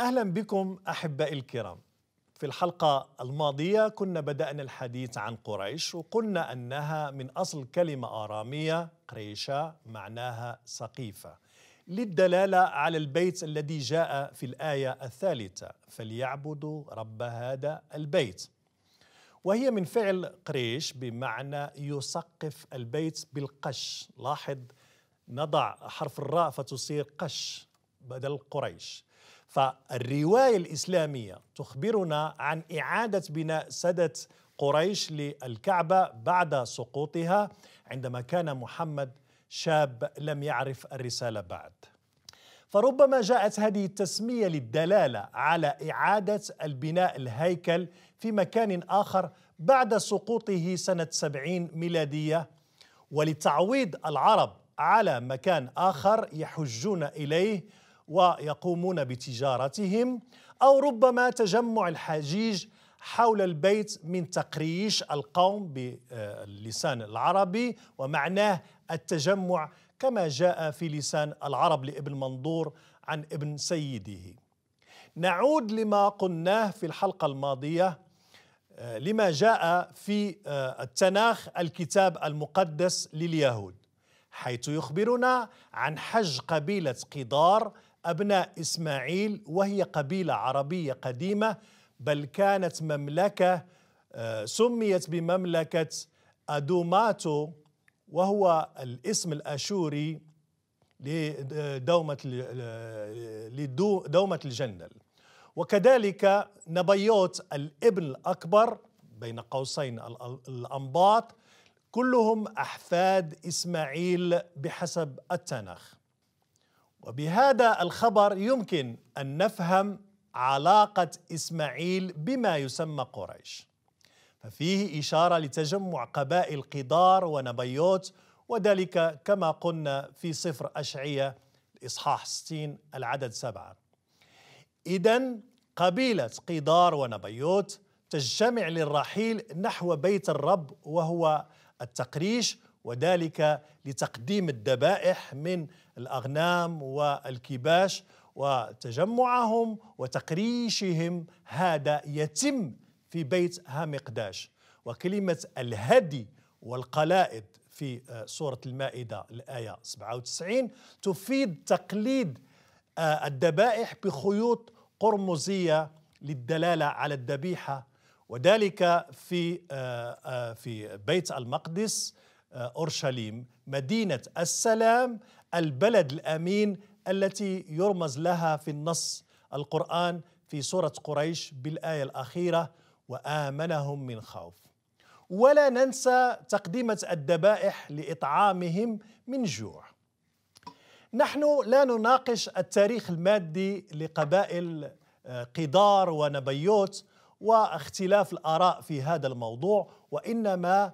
اهلا بكم احبائي الكرام. في الحلقه الماضيه كنا بدانا الحديث عن قريش وقلنا انها من اصل كلمه اراميه قريشه معناها سقيفه للدلاله على البيت الذي جاء في الايه الثالثه فليعبدوا رب هذا البيت. وهي من فعل قريش بمعنى يسقف البيت بالقش لاحظ نضع حرف الراء فتصير قش بدل قريش فالرواية الإسلامية تخبرنا عن إعادة بناء سدة قريش للكعبة بعد سقوطها عندما كان محمد شاب لم يعرف الرسالة بعد فربما جاءت هذه التسمية للدلالة على إعادة البناء الهيكل في مكان آخر بعد سقوطه سنة سبعين ميلادية ولتعويض العرب على مكان آخر يحجون إليه ويقومون بتجارتهم او ربما تجمع الحجيج حول البيت من تقريش القوم باللسان العربي ومعناه التجمع كما جاء في لسان العرب لابن منظور عن ابن سيده. نعود لما قلناه في الحلقه الماضيه آه، لما جاء في آه، التناخ الكتاب المقدس لليهود حيث يخبرنا عن حج قبيله قدار أبناء إسماعيل وهي قبيلة عربية قديمة بل كانت مملكة آه، سميت بمملكة أدوماتو وهو الاسم الأشوري لدومة آه، لدومة آه، الجندل وكذلك نبيوت الابن الأكبر بين قوسين الأنباط كلهم أحفاد إسماعيل بحسب التناخ وبهذا الخبر يمكن أن نفهم علاقة إسماعيل بما يسمى قريش ففيه إشارة لتجمع قبائل قدار ونبيوت وذلك كما قلنا في صفر أشعية إصحاح 60 العدد سبعة إذا قبيلة قدار ونبيوت تجتمع للرحيل نحو بيت الرب وهو التقريش وذلك لتقديم الذبائح من الاغنام والكباش وتجمعهم وتقريشهم هذا يتم في بيت هامقداش وكلمه الهدي والقلائد في آه، سوره المائده الايه 97 تفيد تقليد آه، الذبائح بخيوط قرمزيه للدلاله على الذبيحه وذلك في آه، في بيت المقدس آه، اورشليم مدينه السلام البلد الامين التي يرمز لها في النص القران في سوره قريش بالايه الاخيره وامنهم من خوف ولا ننسى تقديمة الذبائح لاطعامهم من جوع نحن لا نناقش التاريخ المادي لقبائل آه، قدار ونبيوت واختلاف الاراء في هذا الموضوع وانما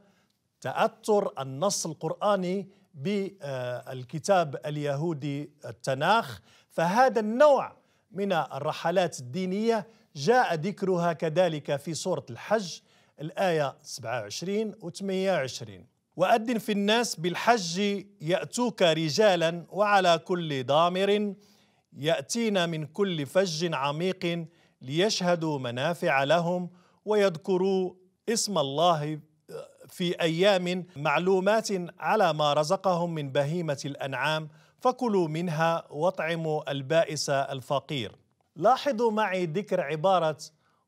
تأثر النص القرآني بالكتاب اليهودي التناخ فهذا النوع من الرحلات الدينية جاء ذكرها كذلك في سورة الحج الآية 27 و 28 وأذن في الناس بالحج يأتوك رجالا وعلى كل ضامر يأتين من كل فج عميق ليشهدوا منافع لهم ويذكروا اسم الله في ايام معلومات على ما رزقهم من بهيمه الانعام فكلوا منها واطعموا البائس الفقير لاحظوا معي ذكر عباره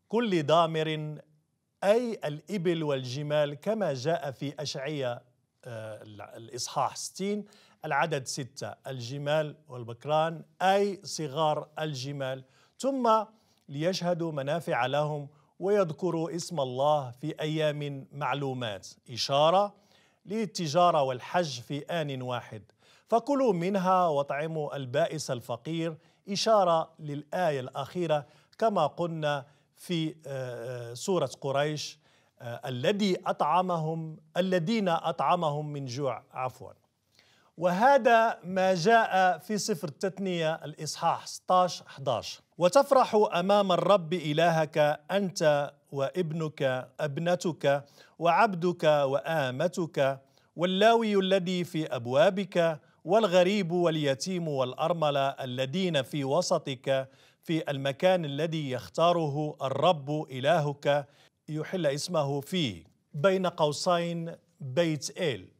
كل ضامر اي الابل والجمال كما جاء في اشعياء آه، الاصحاح 60 العدد ستة الجمال والبكران أي صغار الجمال ثم ليشهدوا منافع لهم ويذكر اسم الله في ايام معلومات اشاره للتجاره والحج في ان واحد فكلوا منها واطعموا البائس الفقير اشاره للايه الاخيره كما قلنا في آه، آه، سوره قريش آه، الذي اطعمهم الذين اطعمهم من جوع عفوا وهذا ما جاء في سفر التثنية الإصحاح 16 11 وتفرح أمام الرب إلهك أنت وابنك ابنتك وعبدك وآمتك واللاوي الذي في أبوابك والغريب واليتيم والأرملة الذين في وسطك في المكان الذي يختاره الرب إلهك يحل اسمه فيه بين قوسين بيت إيل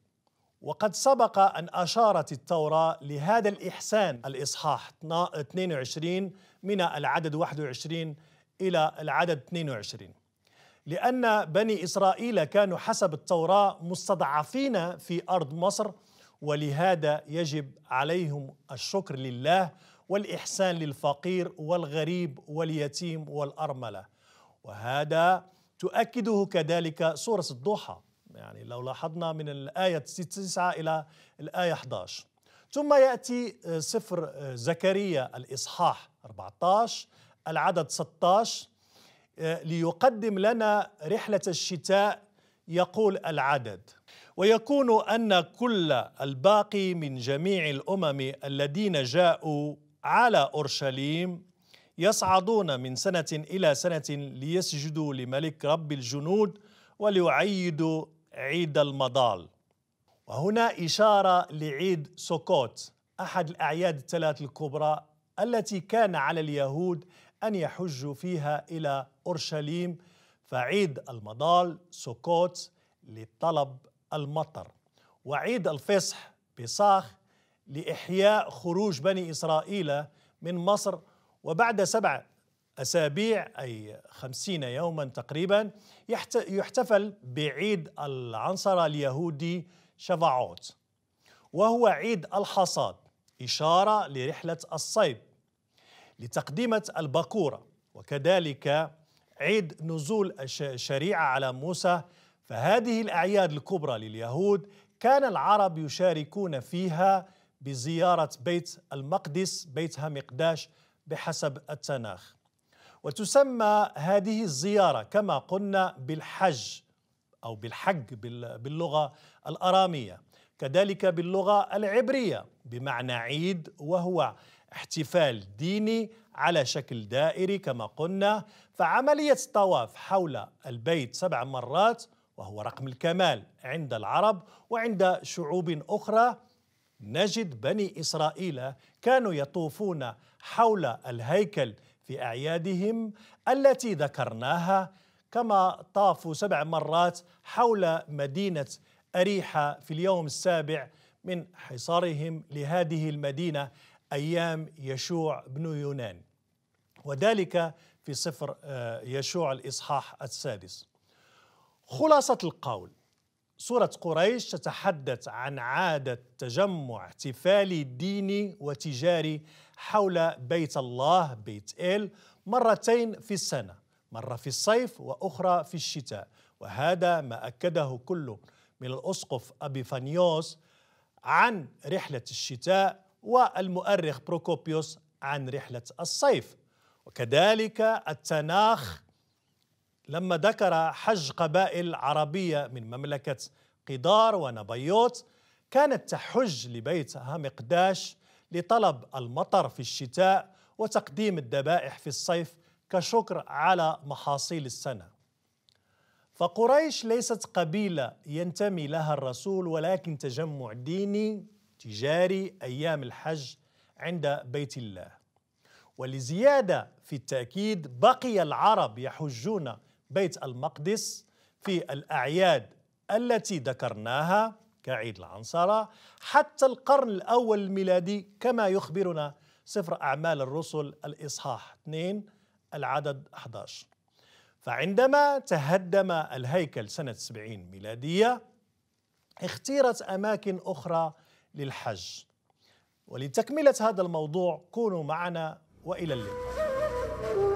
وقد سبق أن أشارت التوراة لهذا الإحسان الإصحاح 22 من العدد 21 إلى العدد 22 لأن بني إسرائيل كانوا حسب التوراة مستضعفين في أرض مصر ولهذا يجب عليهم الشكر لله والإحسان للفقير والغريب واليتيم والأرملة وهذا تؤكده كذلك سورة الضحى يعني لو لاحظنا من الآية 9 إلى الآية 11 ثم يأتي آه، سفر آه، زكريا الإصحاح 14 العدد 16 آه، ليقدم لنا رحلة الشتاء يقول العدد ويكون أن كل الباقي من جميع الأمم الذين جاءوا على أورشليم يصعدون من سنة إلى سنة ليسجدوا لملك رب الجنود وليعيدوا عيد المضال وهنا إشارة لعيد سوكوت أحد الأعياد الثلاث الكبرى التي كان على اليهود أن يحجوا فيها إلى أورشليم فعيد المضال سوكوت لطلب المطر وعيد الفصح بصاخ لإحياء خروج بني إسرائيل من مصر وبعد سبع أسابيع أي خمسين يوما تقريبا يحتفل بعيد العنصرة اليهودي شفاعوت وهو عيد الحصاد إشارة لرحلة الصيد لتقديمة البكورة وكذلك عيد نزول الشريعة على موسى فهذه الأعياد الكبرى لليهود كان العرب يشاركون فيها بزيارة بيت المقدس بيتها مقداش بحسب التناخ وتسمى هذه الزيارة كما قلنا بالحج أو بالحج باللغة الأرامية كذلك باللغة العبرية بمعنى عيد وهو احتفال ديني على شكل دائري كما قلنا فعملية الطواف حول البيت سبع مرات وهو رقم الكمال عند العرب وعند شعوب أخرى نجد بني إسرائيل كانوا يطوفون حول الهيكل في أعيادهم التي ذكرناها كما طافوا سبع مرات حول مدينة أريحة في اليوم السابع من حصارهم لهذه المدينة أيام يشوع بن يونان وذلك في سفر آه، يشوع الإصحاح السادس خلاصة القول سورة قريش تتحدث عن عادة تجمع احتفالي ديني وتجاري حول بيت الله بيت إل مرتين في السنة مرة في الصيف وأخرى في الشتاء وهذا ما أكده كل من الأسقف أبي فانيوس عن رحلة الشتاء والمؤرخ بروكوبيوس عن رحلة الصيف وكذلك التناخ لما ذكر حج قبائل عربية من مملكة قدار ونبيوت كانت تحج لبيت مقداش لطلب المطر في الشتاء وتقديم الذبائح في الصيف كشكر على محاصيل السنة فقريش ليست قبيلة ينتمي لها الرسول ولكن تجمع ديني تجاري أيام الحج عند بيت الله ولزيادة في التأكيد بقي العرب يحجون بيت المقدس في الأعياد التي ذكرناها كعيد العنصرة حتى القرن الأول الميلادي كما يخبرنا سفر أعمال الرسل الإصحاح 2 العدد 11 فعندما تهدم الهيكل سنة 70 ميلادية اختيرت أماكن أخرى للحج ولتكملة هذا الموضوع كونوا معنا وإلى اللقاء